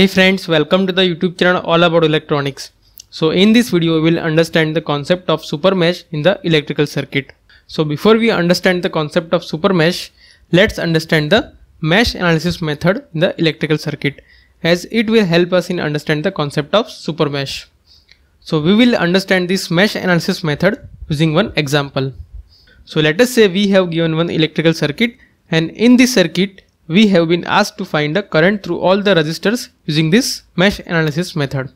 Hey friends, welcome to the YouTube channel all about electronics. So in this video we will understand the concept of supermesh in the electrical circuit. So before we understand the concept of supermesh, let's understand the mesh analysis method in the electrical circuit as it will help us in understand the concept of supermesh. So we will understand this mesh analysis method using one example. So let us say we have given one electrical circuit and in this circuit we have been asked to find the current through all the resistors using this mesh analysis method.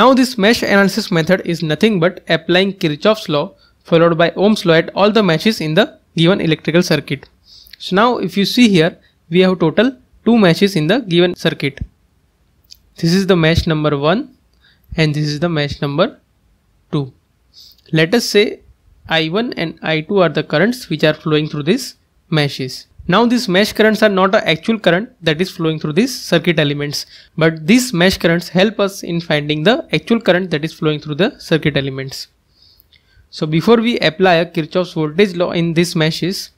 Now this mesh analysis method is nothing but applying Kirchhoff's law followed by Ohm's law at all the meshes in the given electrical circuit. So now if you see here we have total 2 meshes in the given circuit. This is the mesh number 1 and this is the mesh number 2. Let us say I1 and I2 are the currents which are flowing through these meshes. Now these mesh currents are not an actual current that is flowing through these circuit elements but these mesh currents help us in finding the actual current that is flowing through the circuit elements. So before we apply a Kirchhoff's voltage law in these meshes,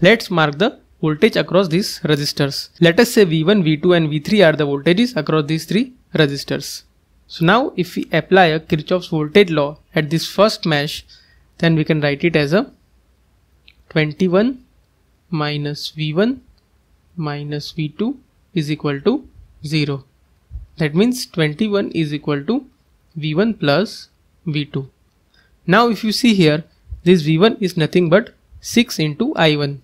let's mark the voltage across these resistors. Let us say V1, V2 and V3 are the voltages across these three resistors. So now if we apply a Kirchhoff's voltage law at this first mesh, then we can write it as a 21 minus v1 minus v2 is equal to 0. That means 21 is equal to v1 plus v2. Now if you see here, this v1 is nothing but 6 into i1.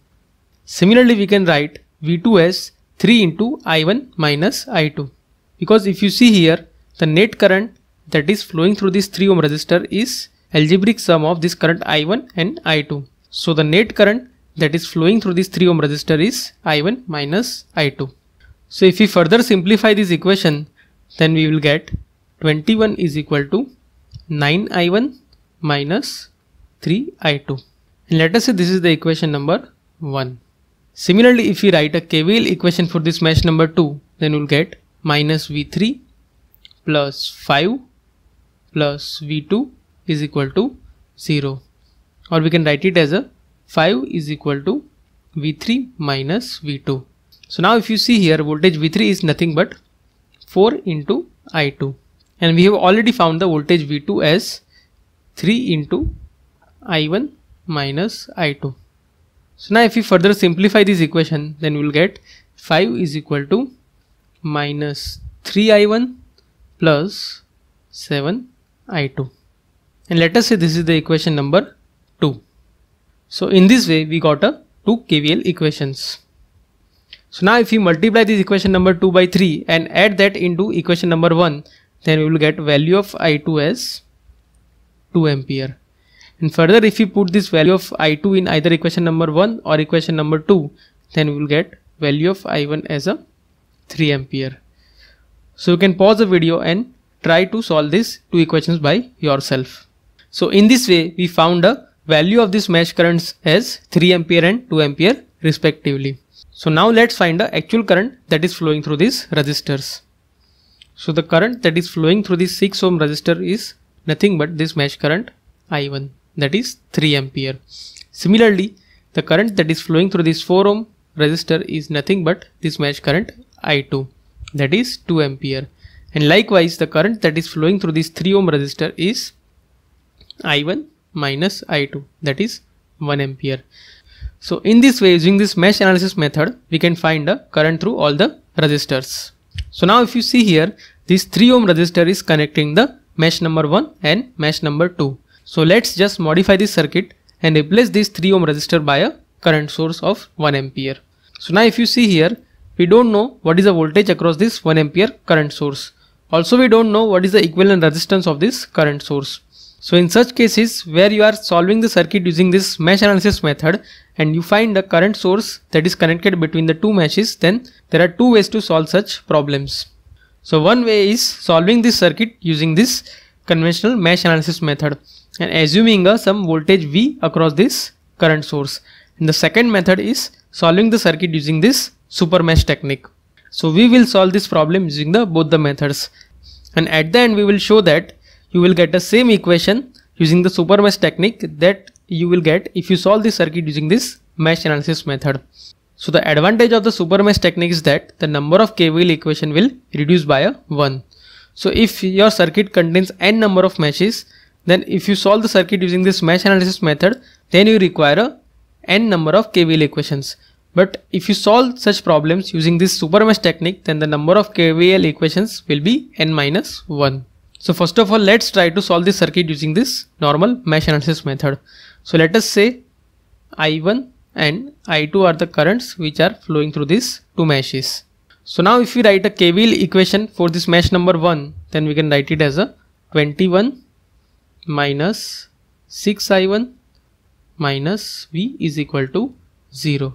Similarly, we can write v2 as 3 into i1 minus i2. Because if you see here, the net current that is flowing through this 3 ohm resistor is algebraic sum of this current i1 and i2. So the net current that is flowing through this 3 ohm resistor is I1 minus I2. So if we further simplify this equation then we will get 21 is equal to 9 I1 minus 3 I2. And let us say this is the equation number 1. Similarly if we write a KVL equation for this mesh number 2 then we will get minus V3 plus 5 plus V2 is equal to 0 or we can write it as a 5 is equal to V3 minus V2. So now if you see here voltage V3 is nothing but 4 into I2 and we have already found the voltage V2 as 3 into I1 minus I2. So now if we further simplify this equation then we will get 5 is equal to minus 3I1 plus 7I2 and let us say this is the equation number 2. So in this way we got a two KVL equations. So now if we multiply this equation number 2 by 3 and add that into equation number 1 then we will get value of I2 as 2 ampere. And further if we put this value of I2 in either equation number 1 or equation number 2 then we will get value of I1 as a 3 ampere. So you can pause the video and try to solve these two equations by yourself. So in this way we found a Value of these mesh currents is 3 ampere and 2 ampere respectively. So now let's find the actual current that is flowing through these resistors. So the current that is flowing through this 6 ohm resistor is nothing but this mesh current I1 that is 3 ampere. Similarly, the current that is flowing through this 4 ohm resistor is nothing but this mesh current I2 that is 2 ampere. And likewise, the current that is flowing through this 3 ohm resistor is I1 minus I2 that is 1 ampere. So in this way using this mesh analysis method we can find the current through all the resistors. So now if you see here this 3 ohm resistor is connecting the mesh number 1 and mesh number 2. So let's just modify this circuit and replace this 3 ohm resistor by a current source of 1 ampere. So now if you see here we don't know what is the voltage across this 1 ampere current source. Also we don't know what is the equivalent resistance of this current source. So in such cases where you are solving the circuit using this mesh analysis method and you find the current source that is connected between the two meshes then there are two ways to solve such problems. So one way is solving this circuit using this conventional mesh analysis method and assuming uh, some voltage V across this current source. And the second method is solving the circuit using this super mesh technique. So we will solve this problem using the both the methods and at the end we will show that you will get the same equation using the super mesh technique that you will get if you solve the circuit using this mesh analysis method. So the advantage of the super mesh technique is that the number of KVL equation will reduce by a 1. So if your circuit contains n number of meshes, then if you solve the circuit using this mesh analysis method, then you require a n number of KVL equations. But if you solve such problems using this super mesh technique, then the number of KVL equations will be n minus 1. So first of all, let's try to solve this circuit using this normal mesh analysis method. So let us say I1 and I2 are the currents which are flowing through these two meshes. So now if we write a KVL equation for this mesh number 1, then we can write it as a 21 minus 6i1 minus v is equal to 0.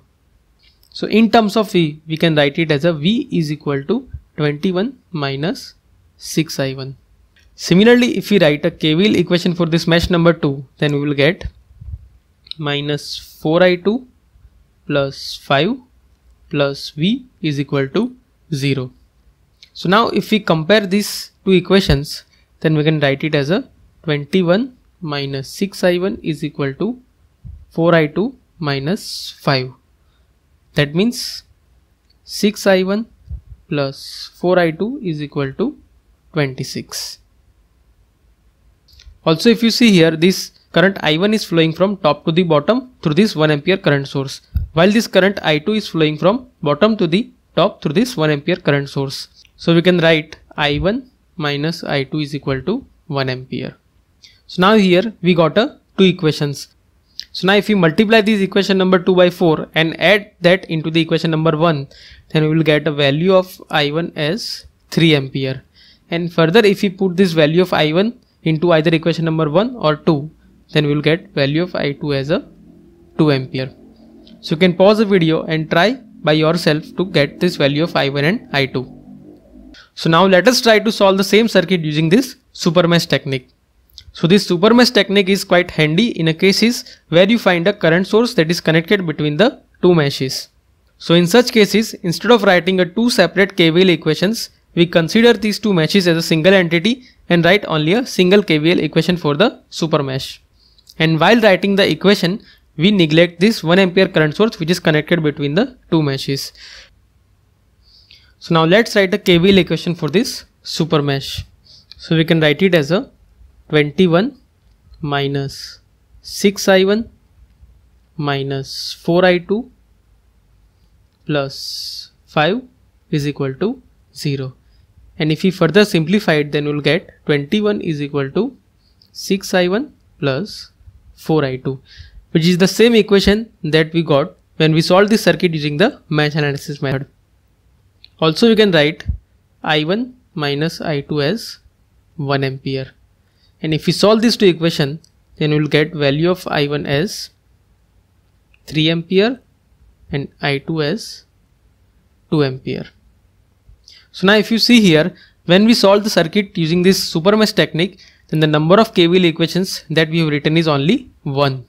So in terms of v, we can write it as a v is equal to 21 minus 6i1. Similarly, if we write a KVL equation for this mesh number 2, then we will get minus 4i2 plus 5 plus v is equal to 0. So now if we compare these two equations, then we can write it as a 21 minus 6i1 is equal to 4i2 minus 5. That means 6i1 plus 4i2 is equal to 26. Also if you see here this current I1 is flowing from top to the bottom through this 1 ampere current source while this current I2 is flowing from bottom to the top through this 1 ampere current source. So we can write I1 minus I2 is equal to 1 ampere. So now here we got a two equations. So now if we multiply this equation number 2 by 4 and add that into the equation number 1 then we will get a value of I1 as 3 ampere and further if we put this value of I1 into either equation number 1 or 2 then we will get value of I2 as a 2 ampere. So you can pause the video and try by yourself to get this value of I1 and I2. So now let us try to solve the same circuit using this supermesh technique. So this supermesh technique is quite handy in a cases where you find a current source that is connected between the two meshes. So in such cases, instead of writing a two separate KVL equations, we consider these two meshes as a single entity and write only a single KVL equation for the super mesh. And while writing the equation, we neglect this 1 ampere current source which is connected between the two meshes. So now let's write the KVL equation for this super mesh. So we can write it as a 21 minus 6i1 minus 4i2 plus 5 is equal to 0 and if we further simplify it then we'll get 21 is equal to 6i1 plus 4i2 which is the same equation that we got when we solved this circuit using the mesh analysis method. Also you can write i1 minus i2 as 1 ampere and if we solve these two equation then we'll get value of i1 as 3 ampere and i2 as 2 ampere. So now if you see here, when we solve the circuit using this super mesh technique, then the number of KVL equations that we have written is only 1.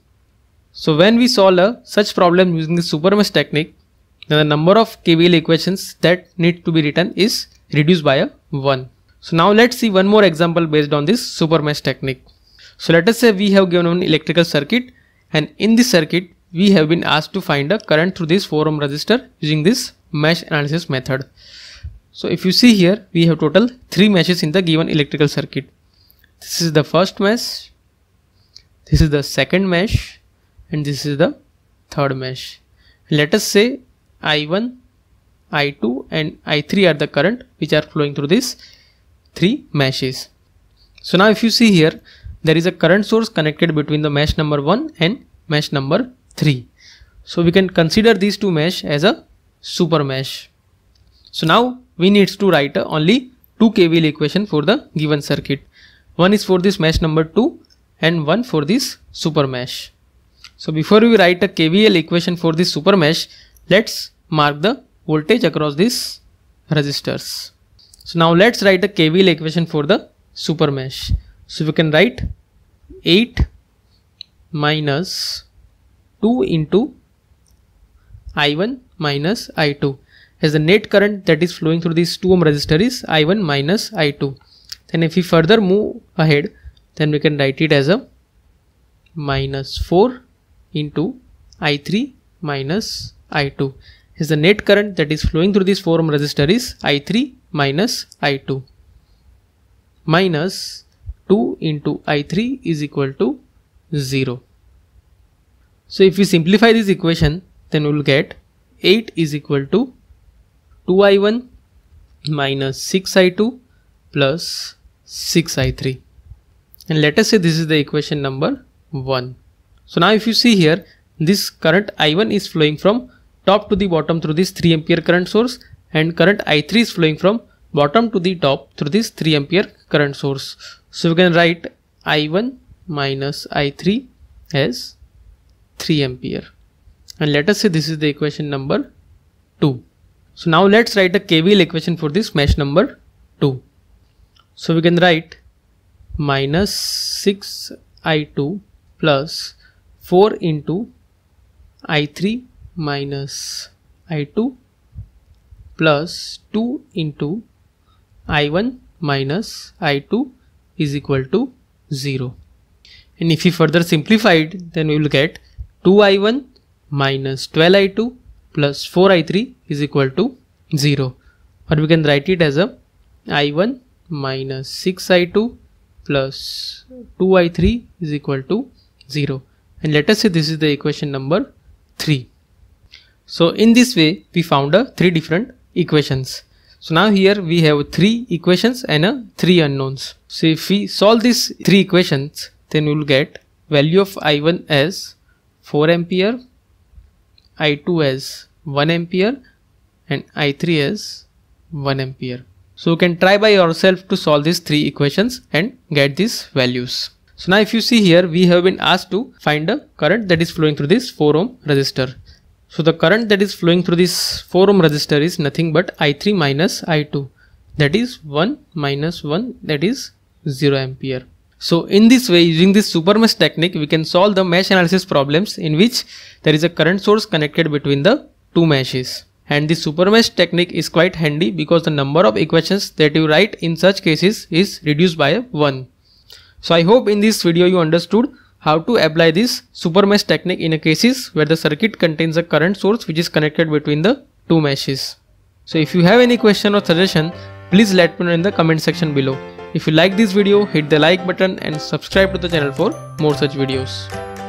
So when we solve a such problem using the mesh technique, then the number of KVL equations that need to be written is reduced by a 1. So now let's see one more example based on this super mesh technique. So let us say we have given an electrical circuit and in this circuit we have been asked to find a current through this 4 ohm resistor using this mesh analysis method. So if you see here, we have total three meshes in the given electrical circuit. This is the first mesh, this is the second mesh and this is the third mesh. Let us say I1, I2 and I3 are the current which are flowing through these three meshes. So now if you see here, there is a current source connected between the mesh number 1 and mesh number 3. So we can consider these two mesh as a super mesh. So now we need to write only two KVL equation for the given circuit. One is for this mesh number 2 and one for this super mesh. So before we write a KVL equation for this super mesh, let's mark the voltage across these resistors. So now let's write the KVL equation for the super mesh. So we can write 8 minus 2 into I1 minus I2 as the net current that is flowing through these two ohm resistor is I1 minus I2. Then if we further move ahead, then we can write it as a minus 4 into I3 minus I2 is the net current that is flowing through this 4 ohm resistor is I3 minus I2 minus 2 into I3 is equal to 0. So if we simplify this equation then we will get 8 is equal to 2i1 minus 6i2 plus 6i3 and let us say this is the equation number 1 so now if you see here this current i1 is flowing from top to the bottom through this 3 ampere current source and current i3 is flowing from bottom to the top through this 3 ampere current source so we can write i1 minus i3 as 3 ampere and let us say this is the equation number 2 so now let's write a KVL equation for this mesh number 2. So we can write minus 6i2 plus 4 into i3 minus i2 plus 2 into i1 minus i2 is equal to 0. And if we further simplify it, then we will get 2i1 minus 12i2 plus 4i3 is equal to 0 or we can write it as a i1 minus 6i2 plus 2i3 is equal to 0 and let us say this is the equation number 3 so in this way we found a three different equations so now here we have three equations and a three unknowns so if we solve these three equations then we will get value of i1 as 4 ampere I2 as 1 ampere and I3 as 1 ampere. So you can try by yourself to solve these three equations and get these values. So now if you see here we have been asked to find the current that is flowing through this 4 ohm resistor. So the current that is flowing through this 4 ohm resistor is nothing but I3 minus I2 that is 1 minus 1 that is 0 ampere. So in this way, using this supermesh technique, we can solve the mesh analysis problems in which there is a current source connected between the two meshes. And this supermesh technique is quite handy because the number of equations that you write in such cases is reduced by 1. So I hope in this video you understood how to apply this supermesh technique in a cases where the circuit contains a current source which is connected between the two meshes. So if you have any question or suggestion, please let me know in the comment section below. If you like this video, hit the like button and subscribe to the channel for more such videos.